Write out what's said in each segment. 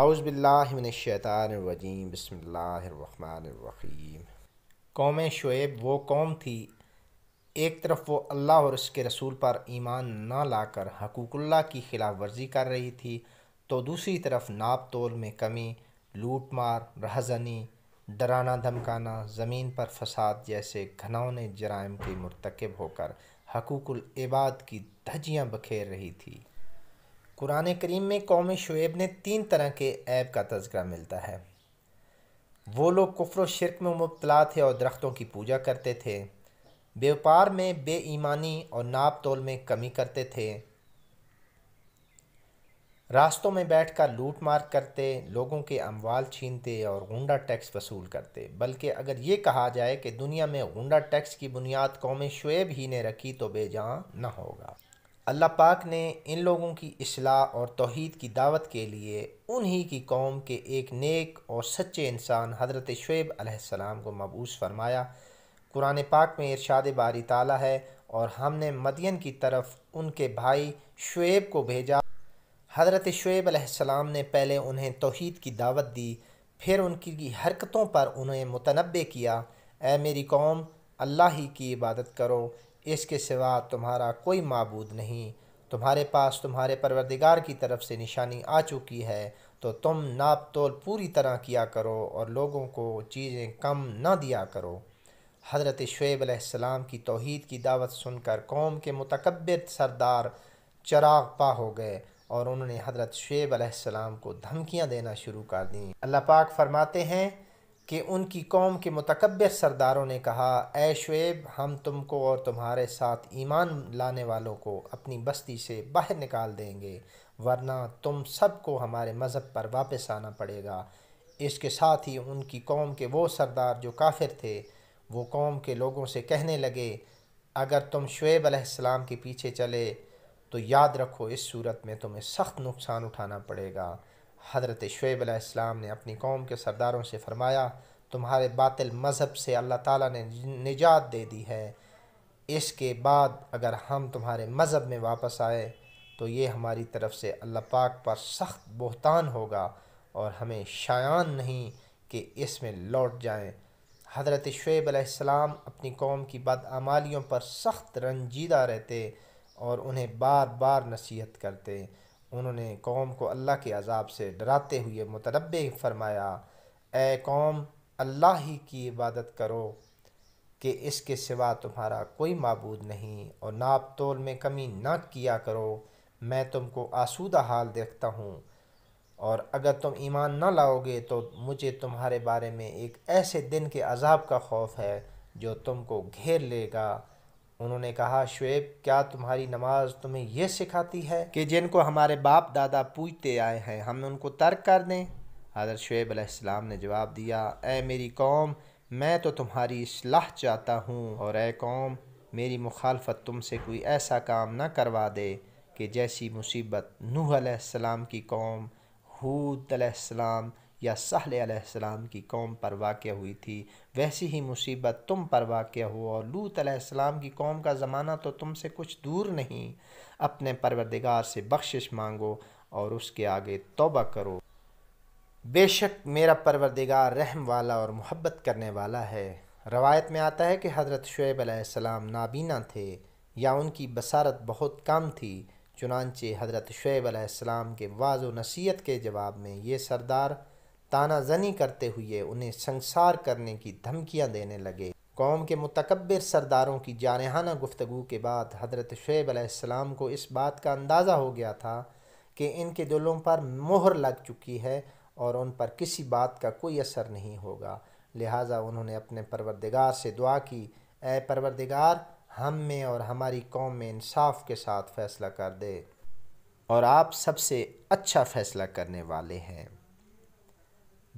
आउज़बिल्लाशैतानरजीम बसमीम कौम शुएब वो कौम थी एक तरफ वो अल्लाह और उसके रसूल पर ईमान ना लाकर हकूकुल्ला की खिलाफ वर्जी कर रही थी तो दूसरी तरफ नाप तोल में कमी लूट मार रहजनी डराना धमकाना ज़मीन पर फसाद जैसे घनौने जराइम के मरतकब होकर हकूकुल इबाद की धजियाँ बखेर रही थी कुरान करीम में कौम शुएब ने तीन तरह के ऐब का तस्करा मिलता है वो लोग कुफर शिरक में मुबतला थे और दरख्तों की पूजा करते थे व्यापार में बेईमानी और नाप तोल में कमी करते थे रास्तों में बैठ कर लूट मार करते लोगों के अमवाल छीनते और गुंडा टैक्स वसूल करते बल्कि अगर ये कहा जाए कि दुनिया में गुंडा टैक्स की बुनियाद कौम शुएब ही ने रखी तो बेजान न होगा अल्लाह पाक ने इन लोगों की असलाह और तोहद की दावत के लिए उन्हीं की कौम के एक नेक और सच्चे इंसान हज़रत शुब अलैहिस्सलाम को मबूस फरमाया कुरान पाक में इरशाद बारी ताला है और हमने मदियन की तरफ उनके भाई शुएब को भेजा हज़रत शुएब आसमाम ने पहले उन्हें तोहद की दावत दी फिर उनकी हरकतों पर उन्हें मुतनबे किया ए मेरी कौम अल्लाह ही की इबादत करो इसके सिवा तुम्हारा कोई मबूद नहीं तुम्हारे पास तुम्हारे परवरदिगार की तरफ से निशानी आ चुकी है तो तुम नाप तोल पूरी तरह किया करो और लोगों को चीज़ें कम ना दिया करो हज़रत शुएब आसमाम की तोहद की दावत सुनकर कौम के मतकबर सरदार चराग पा हो गए और उन्होंने हज़रत शुएब आसमाम को धमकियाँ देना शुरू कर दी अल्लाह पाक फरमाते हैं कि उनकी कौम के मतकबर सरदारों ने कहा ए शुब हम तुमको और तुम्हारे साथ ईमान लाने वालों को अपनी बस्ती से बाहर निकाल देंगे वरना तुम सबको हमारे मज़हब पर वापस आना पड़ेगा इसके साथ ही उनकी कौम के वो सरदार जो काफिर थे वो कौम के लोगों से कहने लगे अगर तुम शुएब आसमाम के पीछे चले तो याद रखो इस सूरत में तुम्हें सख्त नुकसान उठाना पड़ेगा हज़रत शुएब अलैहिस्सलाम ने अपनी कौम के सरदारों से फरमाया तुम्हारे बातिल मज़हब से अल्लाह ताला ने निजात दे दी है इसके बाद अगर हम तुम्हारे मज़हब में वापस आए तो ये हमारी तरफ से अल्लाह पाक पर सख्त बहतान होगा और हमें शायान नहीं कि इसमें लौट जाएं। हज़रत शुएब अलैहिस्सलाम अपनी कौम की बदआमालियों पर सख्त रंजीदा रहते और उन्हें बार बार नसीहत करते उन्होंने कौम को अल्लाह के अजाब से डराते हुए मतलब फरमाया ए कौम अल्लाह ही की इबादत करो कि इसके सिवा तुम्हारा कोई मबूद नहीं और नाप तोल में कमी ना किया करो मैं तुमको आसूदा हाल देखता हूँ और अगर तुम ईमान ना लाओगे तो मुझे तुम्हारे बारे में एक ऐसे दिन के अजाब का खौफ है जो तुमको घेर लेगा उन्होंने कहा शुएब क्या तुम्हारी नमाज तुम्हें यह सिखाती है कि जिनको हमारे बाप दादा पूछते आए हैं हम उनको तर्क कर दें हज़रत शुएब अलैहिस्सलाम ने जवाब दिया ए मेरी कौम मैं तो तुम्हारी इसलाह चाहता हूँ और ए कौम मेरी मुखालफत तुमसे कोई ऐसा काम ना करवा दे कि जैसी मुसीबत नूह अलैहिस्सलाम की कौम हूद अलैहिस्सलाम या सहलम की कौम पर वाक़ हुई थी वैसी ही मुसीबत तुम पर वाक़ हो और लूत आसमाम की कौम का ज़माना तो तुमसे कुछ दूर नहीं अपने परवरदिगार से बख्शिश मांगो और उसके आगे तोबा करो बेशक मेरा परवरदिगार रहम वाला और मोहब्बत करने वाला है रवायत में आता है कि हज़रत शुएब आसमाम नाबीना थे या उनकी बसारत बहुत कम थी चुनानचे हज़रत शुएब आसमाम के वाज नसीहत के जवाब में ये सरदार तानाजनी करते हुए उन्हें संसार करने की धमकियाँ देने लगे कौम के मतकबर सरदारों की जानहाना गुफ्तु के बाद हज़रत शुब आसमाम को इस बात का अंदाज़ा हो गया था कि इनके दिलों पर मोहर लग चुकी है और उन पर किसी बात का कोई असर नहीं होगा लिहाजा उन्होंने अपने परवरदिगार से दुआ की ए परवरदिगार हम में और हमारी कौम में इंसाफ के साथ फ़ैसला कर दे और आप सबसे अच्छा फ़ैसला करने वाले हैं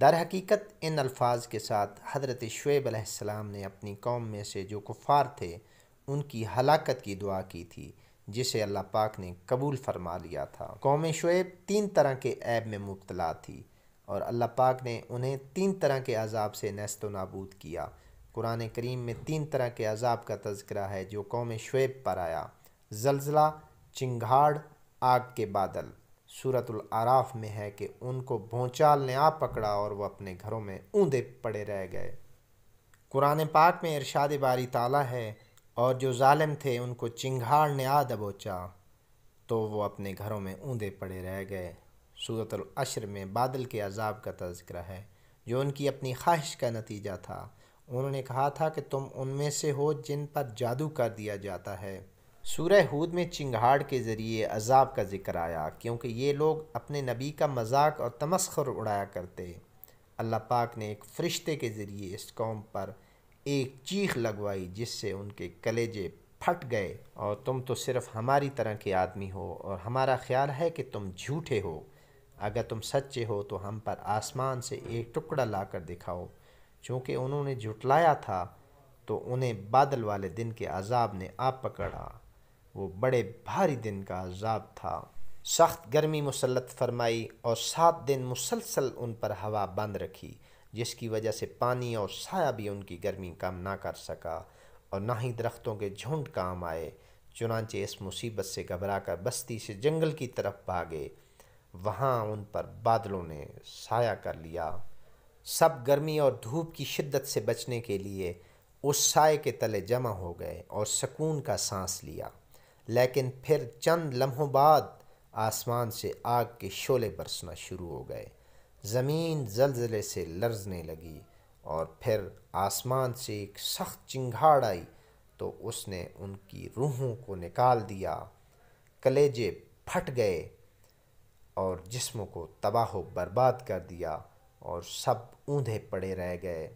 दर हकीकत इन अल्फाज के साथ हज़रत शुएब अलैहिस्सलाम ने अपनी कौम में से जो कुफ़ार थे उनकी हलाकत की दुआ की थी जिसे अल्लाह पाक ने कबूल फरमा लिया था कौम शुएब तीन तरह के ऐब में मुबतला थी और अल्लाह पाक ने उन्हें तीन तरह के अजाब से नस्त नाबूद किया कुरान करीम में तीन तरह के अजाब का तस्करा है जो कौम शुएब पर आया जलजिला चिंगाड़ आग के बादल सूरतुल आराफ में है कि उनको भोंचाल ने आप पकड़ा और वह अपने घरों में ऊँधे पड़े रह गए कुरान पाक में इरशाद बारी ताला है और जो ालिम थे उनको चिंगाड़ ने आ दबोचा तो वो अपने घरों में ऊँधे पड़े रह गए सूरत अशर में बादल के अजाब का तस्कर है जो उनकी अपनी ख्वाहिश का नतीजा था उन्होंने कहा था कि तुम उनमें से हो जिन पर जादू कर दिया जाता है सूरह हूद में चिंगाड़ के ज़रिए अजाब का जिक्र आया क्योंकि ये लोग अपने नबी का मजाक और तमस्खर उड़ाया करते अल्लाह पाक ने एक फ़रिश्ते के ज़रिए इस कौम पर एक चीख लगवाई जिससे उनके कलेजे फट गए और तुम तो सिर्फ़ हमारी तरह के आदमी हो और हमारा ख्याल है कि तुम झूठे हो अगर तुम सच्चे हो तो हम पर आसमान से एक टुकड़ा ला कर दिखाओ चूँकि उन्होंने जुटलाया था तो उन्हें बादल वाले दिन के अजाब ने आप पकड़ा वो बड़े भारी दिन का अजाब था सख्त गर्मी मुसलत फरमाई और सात दिन मुसलसल उन पर हवा बंद रखी जिसकी वजह से पानी और साया भी उनकी गर्मी कम ना कर सका और ना ही दरख्तों के झुंड काम आए चुनाचे इस मुसीबत से घबरा कर बस्ती से जंगल की तरफ भागे वहाँ उन पर बादलों ने साया कर लिया सब गर्मी और धूप की शिद्दत से बचने के लिए उस साय के तले जमा हो गए और सुकून का सांस लिया लेकिन फिर चंद लम्हों बाद आसमान से आग के शोले बरसना शुरू हो गए ज़मीन जलजले से लर्जने लगी और फिर आसमान से एक सख्त चिंगाड़ आई तो उसने उनकी रूहों को निकाल दिया कलेजे फट गए और जिस्मों को तबाह बर्बाद कर दिया और सब ऊंधे पड़े रह गए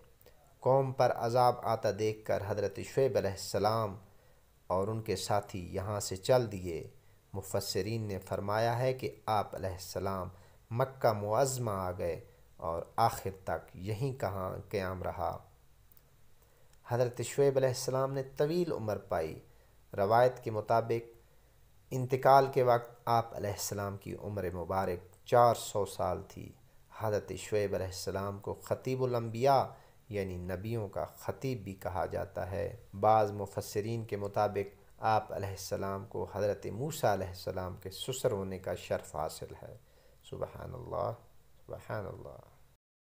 कौम पर अजाब आता देखकर हज़रत शुएब अलैहिस्सलाम और उनके साथी यहाँ से चल दिए मुफसरीन ने फरमाया है कि आप सलाम मक्का मुआज़मा आ गए और आखिर तक यहीं कहाँ क़्याम रहा हज़रत शुएब अलैहिस्सलाम ने तवील उम्र पाई रवायत के मुताबिक इंतकाल के वक्त आप सलाम की उम्र मुबारक चार सौ साल थी हज़रत शुएब अलैहिस्सलाम को ख़तीबुलम्बिया यानी नबियों का ख़तीब भी कहा जाता है बाज़ मुफसरीन के मुताबिक आप आपाम को हज़रत मूसा के सुसर होने का शर्फ़ हासिल है सुबहानल्ला सुबहानल्ला